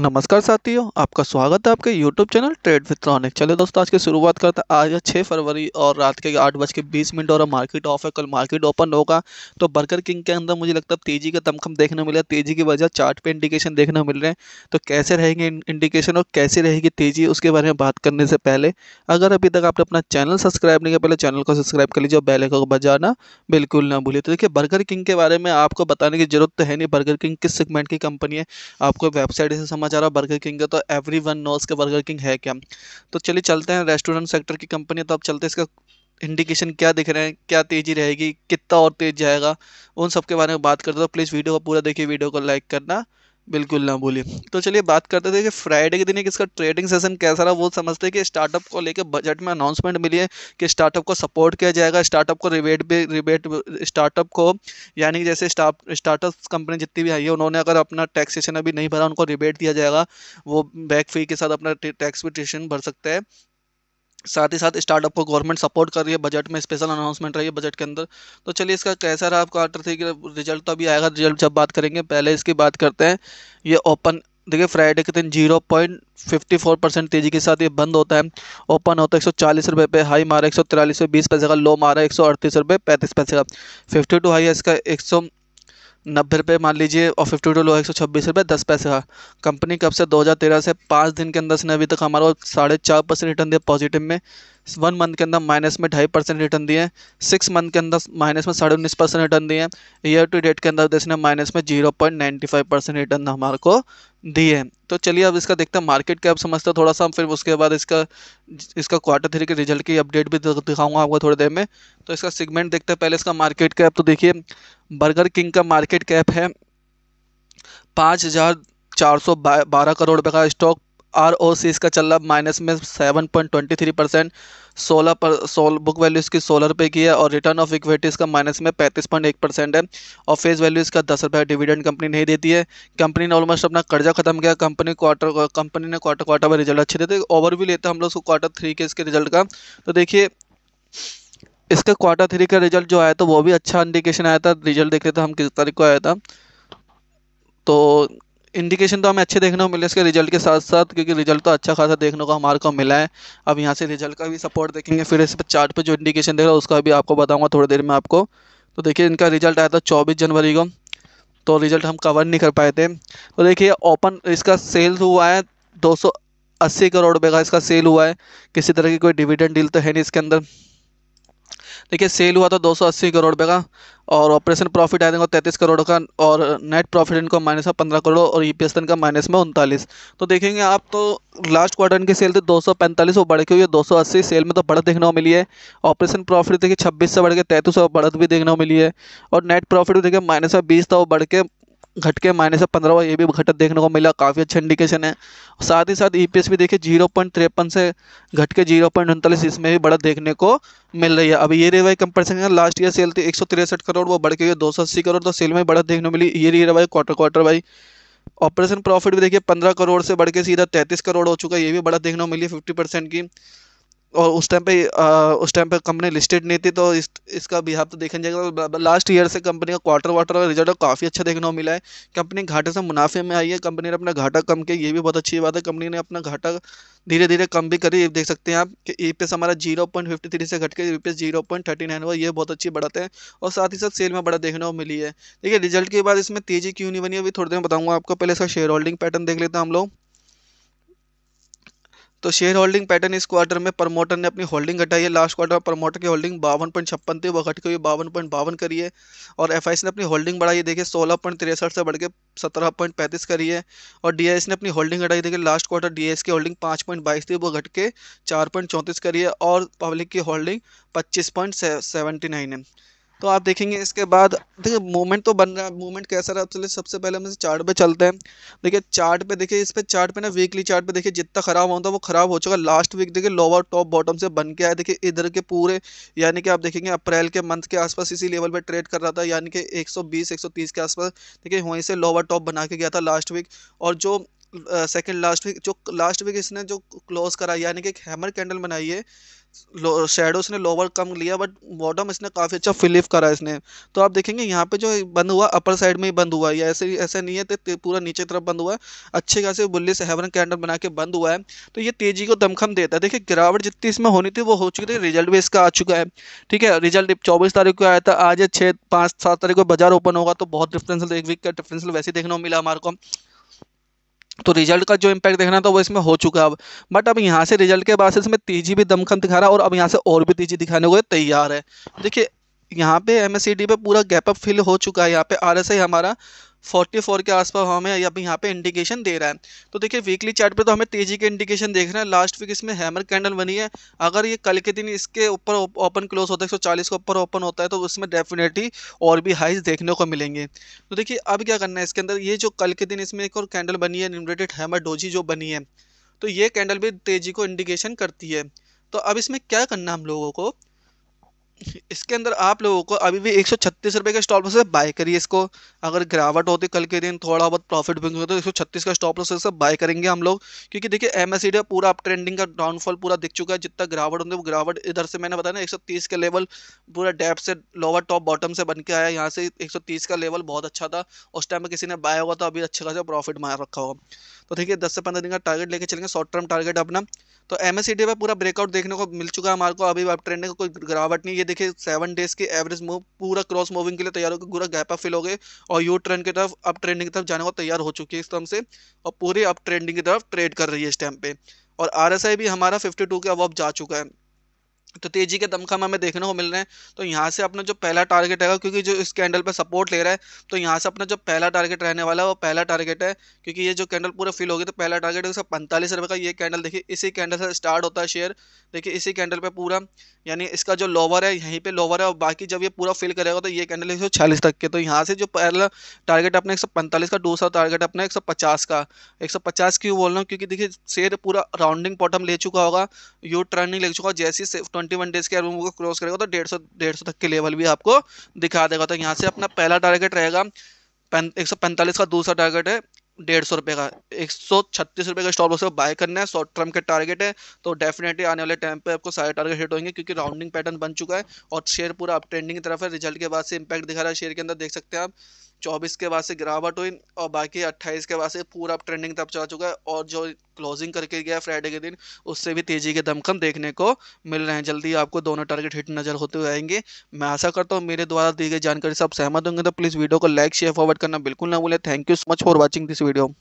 नमस्कार साथियों आपका स्वागत है आपके YouTube channel trade with Ronik चलिए दोस्तों आज की शुरुआत करते हैं आज छः फरवरी और रात के आठ बज के बीस मिनट और मार्केट ऑफ है कल मार्केट ओपन होगा तो बर्गर किंग के अंदर मुझे लगता है तेजी का तमखम देखने मिला तेजी की वजह चार्ट पे इंडिकेशन देखने मिल रहे हैं तो कैसे रहेंगे इंडिकेशन और कैसे रहेगी तेजी उसके बारे में बात करने से पहले अगर अभी तक आपने अपना चैनल सब्सक्राइब नहीं किया पहले चैनल को सब्सक्राइब कर लीजिए और बेल को बजाना बिल्कुल ना भूलिए तो देखिए बर्गर किंग के बारे में आपको बताने की जरूरत तो है नहीं बर्गर किंग किस सेगमेंट की कंपनी है आपको वेबसाइट से समझ मचा रहा बर्गर किंग का तो एवरी वन नोस का बर्गर किंग है क्या तो चलिए चलते हैं रेस्टोरेंट सेक्टर की कंपनी तो अब चलते हैं इसका इंडिकेशन क्या दिख रहे हैं क्या तेज़ी रहेगी कितना और तेज़ जाएगा उन सब के बारे में बात करते तो प्लीज़ वीडियो को पूरा देखिए वीडियो को लाइक करना बिल्कुल ना बोलिए तो चलिए बात करते थे कि फ्राइडे के दिन एक इसका ट्रेडिंग सेशन कैसा रहा वो समझते हैं कि स्टार्टअप को लेकर बजट में अनाउंसमेंट मिली है कि स्टार्टअप को सपोर्ट किया जाएगा स्टार्टअप को रिबेट भी रिबेट स्टार्टअप को यानी जैसे स्टार्टअप कंपनी जितनी भी आई है उन्होंने अगर अपना टैक्सेशन अभी नहीं भरा उनको रिबेट दिया जाएगा वो बैक फी के साथ अपना टैक्स भी भर सकते हैं साथ ही साथ स्टार्टअप को गवर्नमेंट सपोर्ट कर रही है बजट में स्पेशल अनाउंसमेंट रही है बजट के अंदर तो चलिए इसका कैसा रहा आपका आर्टर थ्री कि रिजल्ट तो अभी आएगा रिजल्ट जब बात करेंगे पहले इसकी बात करते हैं ये ओपन देखिए फ्राइडे के दिन zero point fifty four percent तेजी के साथ ये बंद होता है ओपन होता है एक सौ चालीस रुपये पे हाई मारा एक सौ तिरालीस रुपये बीस पैसे का लो मारा एक सौ अड़तीस रुपये पैंतीस पैसे का फिफ्टी टू हाई है इसका एक सौ नब्बे रुपये मान लीजिए और फिफ्टी टू लो एक सौ छब्बीस रुपये दस पैसे का कंपनी कब से दो हज़ार तेरह से पाँच दिन के अंदर से अभी तक हमारा साढ़े चार परसेंट रिटर्न दिया पॉजिटिव में वन मंथ के अंदर माइनस में ढाई परसेंट रिटर्न दिए हैं सिक्स मंथ के अंदर माइनस में साढ़े उन्नीस परसेंट रिटर्न दिए हैं ईयर टू डेट के अंदर देखने माइनस में zero point ninety five percent return हमारे को दिए हैं तो चलिए अब इसका देखते हैं मार्केट कैप समझते हैं थोड़ा सा फिर उसके बाद इसका इसका क्वार्टर थ्री के रिजल्ट की अपडेट भी दिखाऊंगा आपको थोड़ी देर में तो इसका सेगमेंट देखते हैं पहले इसका मार्केट कैप तो देखिए बर्गर किंग का मार्केट कैप है पाँच हज़ार चार सौ बारह करोड़ रुपये का स्टॉक आर ओ सी इसका चल रहा माइनस में seven point twenty three percent सोलह पर सोल बुक वैल्यू इसकी सोलह रुपये की है और रिटर्न ऑफ इक्विटी इसका माइनस में पैंतीस पॉइंट एक परसेंट है और फेस वैल्यू इसका दस रुपये डिविडेंड कंपनी नहीं देती है कंपनी ने ऑलमोस्ट अपना कर्जा खत्म किया कंपनी क्वार्टर कंपनी ने क्वार्टर क्वार्टर में रिजल्ट अच्छे देते ओवर भी लेते हैं हम लोग उसको क्वार्टर थ्री के इसके रिजल्ट का तो देखिए इसका क्वार्टर थ्री का रिजल्ट जो आया था वो भी अच्छा इंडिकेशन आया था रिजल्ट देख रहे थे हम किस तारीख को आया था तो इंडिकेशन तो हमें अच्छे देखने को मिले इसके रिजल्ट के साथ साथ क्योंकि रिजल्ट तो अच्छा खासा देखने को हमारे को मिला है अब यहाँ से रिजल्ट का भी सपोर्ट देखेंगे फिर इस पर चार्ट पर जो इंडिकेशन देख रहा है उसका भी आपको बताऊँगा थोड़ी देर में आपको तो देखिए इनका रिजल्ट आया था चौबीस जनवरी को तो रिजल्ट हम कवर नहीं कर पाए थे तो देखिए ओपन इसका सेल्स हुआ है दो अस्सी करोड़ रुपये का इसका सेल हुआ है किसी तरह की कोई डिविडेंड डील तो है नहीं इसके अंदर देखिए सेल हुआ था तो दो करोड़ का और ऑपरेशन प्रॉफिट आया था तैंतीस करोड़ का और नेट प्रॉफिट इनका माइनस है पंद्रह करोड़ और ई पी एस इनका माइनस में उनतालीस तो देखेंगे आप तो लास्ट क्वार्टर की सेल थी दो सौ पैंतालीस वो बढ़ के हुई है दो सौ अस्सी सेल में तो बढ़त देखने को मिली है ऑपरेशन प्रॉफिट देखिए छब्बीस से बढ़ के तैंतीस और बढ़त भी देखने को मिली है और नेट प्रॉफिट देखिए माइनस में बीस था तो वो बढ़ के घट के माइनस पंद्रह ये भी घटक देखने को मिला काफ़ी अच्छा इंडिकेशन है साथ ही साथ ई e भी देखिए जीरो पॉइंट तिरपन से घट के जीरो पॉइंट उनतालीस इसमें भी बढ़त देखने को मिल रही है अब ये रिवाई कंपेरिजन है लास्ट ईयर सेल थी एक सौ तिरसठ करोड़ वो बढ़ के हुई दो सौ अस्सी करोड़ तो सेल में बढ़त देखने को मिली ये रिवाई quarter quarter Y operation profit भी देखिए पंद्रह करोड़ से बढ़ के सीधा तैंतीस करोड़ हो चुका है ये भी बढ़त देखने को मिली फिफ्टी परसेंट की और उस टाइम पे आ, उस टाइम पे कंपनी लिस्टेड नहीं थी तो इस इसका आप तो देखा जाएगा लास्ट ईयर से कंपनी का क्वार्टर वाटर का रिजल्ट काफ़ी अच्छा देखने को मिला है कंपनी घाटे से मुनाफे में आई है कंपनी ने अपना घाटा कम किया ये भी बहुत अच्छी बात है कंपनी ने अपना घाटा धीरे धीरे कम भी करी देख सकते हैं आप कि ई e पी हमारा जीरो पॉइंट फिफ्टी थ्री से घट के E zero point thirty nine हुआ ये बहुत अच्छी बढ़त है और साथ ही साथ सेल में बड़ा देखने को मिली है देखिए रिजल्ट के बाद इसमें तेज़ी क्यों नहीं बनी अभी थोड़ी देर में बताऊँगा आपको पहले इसका शेयर होल्डिंग पैटर्न देख लेते हैं हम लोग तो शेयर होल्डिंग पैटर्न इस क्वार्टर में प्रमोटर ने अपनी होल्डिंग घटाई है लास्ट क्वार्टर में प्रमोटर की होल्डिंग बावन पॉइंट छप्पन थी वो घट के हुई बावन पॉइंट बावन करी है और एफ ने अपनी होल्डिंग बढ़ाई देखिए सोलह पॉइंट तिरसठ से बढ़ के सत्रह पॉइंट पैंतीस करी है और डी ने अपनी होल्डिंग घटाई देखिए लास्ट क्वार्टर डी की होल्डिंग पाँच पॉइंट बाईस थी वो घट के चार पॉइंट चौंतीस करी है और पब्लिक की होल्डिंग पच्चीस पॉइंट नाइन है तो आप देखेंगे इसके बाद देखिए मूवमेंट तो बन रहा है मूवमेंट कैसा रहा चलिए सबसे पहले हम चार्ट पे चलते हैं देखिए चार्ट पे देखिए इस पे चार्ट पे ना वीकली चार्ट पे देखिए जितना खराब होता है वो खराब हो चुका लास्ट वीक देखिए लोअर टॉप बॉटम से बन के आया देखिए इधर के पूरे यानी कि आप देखेंगे अप्रैल के मंथ के आसपास इसी लेवल पर ट्रेड कर रहा था यानी कि एक सौ के आसपास देखिए वहीं से लोअर टॉप बना के गया था लास्ट वीक और जो सेकेंड लास्ट वीक जो लास्ट वीक इसने जो क्लोज करा यानी कि एक हैमर कैंडल बनाई है शेडो इसने लोअर कम लिया बट बॉटम इसने काफ़ी अच्छा फिलिप करा इसने तो आप देखेंगे यहाँ पे जो बंद हुआ अपर साइड में ही बंद हुआ है ऐसे ऐसा नहीं है तो पूरा नीचे तरफ बंद हुआ है अच्छे खासे बुल्ली से हेवन कैंडल बना के बंद हुआ है तो ये तेजी को दमखम देता है देखिए गिरावट जितनी इसमें होनी थी वो हो चुकी थी रिजल्ट भी इसका आ चुका है ठीक है रिजल्ट चौबीस तारीख को आया था आज छः पाँच सात तारीख को बाजार ओपन होगा तो बहुत डिफरेंस एक वीक का डिफरेंसल वैसे देखने को मिला हमारे को तो रिजल्ट का जो इम्पैक्ट देखना था वो इसमें हो चुका अब बट अब यहाँ से रिजल्ट के बाद से इसमें तेजी भी दमखम दिखा रहा है और अब यहाँ से और भी तेजी दिखाने को तैयार है देखिए यहाँ पे एम पे पूरा गैप अप फिल हो चुका है यहाँ पे आर हमारा 44 के आसपास हमें अब यहाँ पे इंडिकेशन दे रहा है तो देखिए वीकली चार्ट पे तो हमें तेजी के इंडिकेशन देख रहे हैं लास्ट वीक इसमें हैमर कैंडल बनी है अगर ये कल के दिन इसके ऊपर ओपन क्लोज होता है 140 के ऊपर ओपन होता है तो उसमें डेफिनेटली और भी हाइज देखने को मिलेंगे तो देखिए अब क्या करना है इसके अंदर ये जो कल के दिन इसमें एक और कैंडल बनी है इन्वर्टेड हैमर डोजी जो बनी है तो ये कैंडल भी तेजी को इंडिकेशन करती है तो अब इसमें क्या करना हम लोगों को इसके अंदर आप लोगों को अभी भी एक सौ छत्तीस रुपये का स्टॉप लॉस से बाय करिए इसको अगर गिरावट होती कल के दिन थोड़ा बहुत प्रॉफिट भी होता तो एक सौ छत्तीस का स्टॉप लॉस से बाय करेंगे हम लोग क्योंकि देखिए एम एस सी पूरा अप ट्रेंडिंग का डाउनफॉल पूरा दिख चुका है जितना गिरावट होती है वो गिरावट इधर से मैंने बताया ना एक सौ तीस का लेवल पूरा डेप से लोअर टॉप बॉटम से बन के आया यहाँ से एक सौ तीस का लेवल बहुत अच्छा था उस टाइम में किसी ने बाय हुआ था अभी अच्छा खासा प्रॉफिट मार रखा होगा तो ठीक है दस से पंद्रह दिन का टारगेट लेके चलेंगे शॉर्ट टर्म टारगेट अपना तो एम एस पे पूरा ब्रेकआउट देखने को मिल चुका है हमारे को अभी अब ट्रेंड का कोई गिरावट नहीं ये देखिए सेवन डेज की एवरेज मूव पूरा क्रॉस मूविंग के लिए तैयार होकर पूरा गैप अप फिल हो गए और यू ट्रेंड की तरफ अप ट्रेंडिंग की तरफ जाने को तैयार हो चुकी है इस तरह से और पूरी अप ट्रेंडिंग की तरफ ट्रेड कर रही है इस टाइम पे और आर भी हमारा फिफ्टी के अब जा चुका है तो तेजी के दमखम हमें देखने को मिल रहे हैं तो यहाँ से अपना जो पहला टारगेट है क्योंकि जो इस कैंडल पर सपोर्ट ले रहा है तो यहाँ से अपना जो पहला टारगेट रहने वाला है वो पहला टारगेट है क्योंकि ये जो कैंडल पूरा फिल होगी तो पहला टारगेट है उसका पैंतालीस रुपये का ये कैंडल देखिए इसी कैंडल से स्टार्ट होता है शेयर देखिए इसी कैंडल पर पूरा यानी इसका जो लोवर है यहीं पर लोवर है और बाकी जब ये पूरा फिल करेगा तो ये कैंडल एक तक के तो यहाँ से जो पहला टारगेट अपना एक का दूसरा टारगेट अपना एक का एक क्यों बोल रहा हूँ क्योंकि देखिए शेयर पूरा राउंडिंग बॉटम ले चुका होगा यू टर्निंग ले चुका जैसी ट्वेंटी वन डेज के एल्बम को क्रॉस करेगा तो डेढ़ सौ डेढ़ सौ तक के लेवल भी आपको दिखा देगा तो यहाँ से अपना पहला टारगेट रहेगा एक सौ पैंतालीस का दूसरा टारगेट है डेढ़ सौ रुपये का एक सौ छत्तीस रुपये का स्टॉप उसको बाय करना है शॉर्ट टर्म के टारगेट है तो डेफिनेटली आने वाले टाइम पे आपको सारे टारगेट हिट होंगे क्योंकि राउंडिंग पैटर्न बन चुका है और शेयर पूरा अप ट्रेंडिंग की तरफ है रिजल्ट के बाद से इंपैक्ट दिखा रहा है शेयर के अंदर देख सकते हैं आप चौबीस के बाद से गिरावट हुई और बाकी अट्ठाईस के बाद से पूरा ट्रेंडिंग तब चला चुका है और जो क्लोजिंग करके गया फ्राइडे के दिन उससे भी तेजी के दमखम देखने को मिल रहे हैं जल्दी आपको दोनों टारगेट हिट नजर होते हुए आएंगे मैं आशा करता हूँ मेरे द्वारा दी गई जानकारी सब सहमत होंगे तो प्लीज़ वीडियो को लाइक शेयर फॉरवर्ड करना बिल्कुल ना भूलें thank you so much for watching this video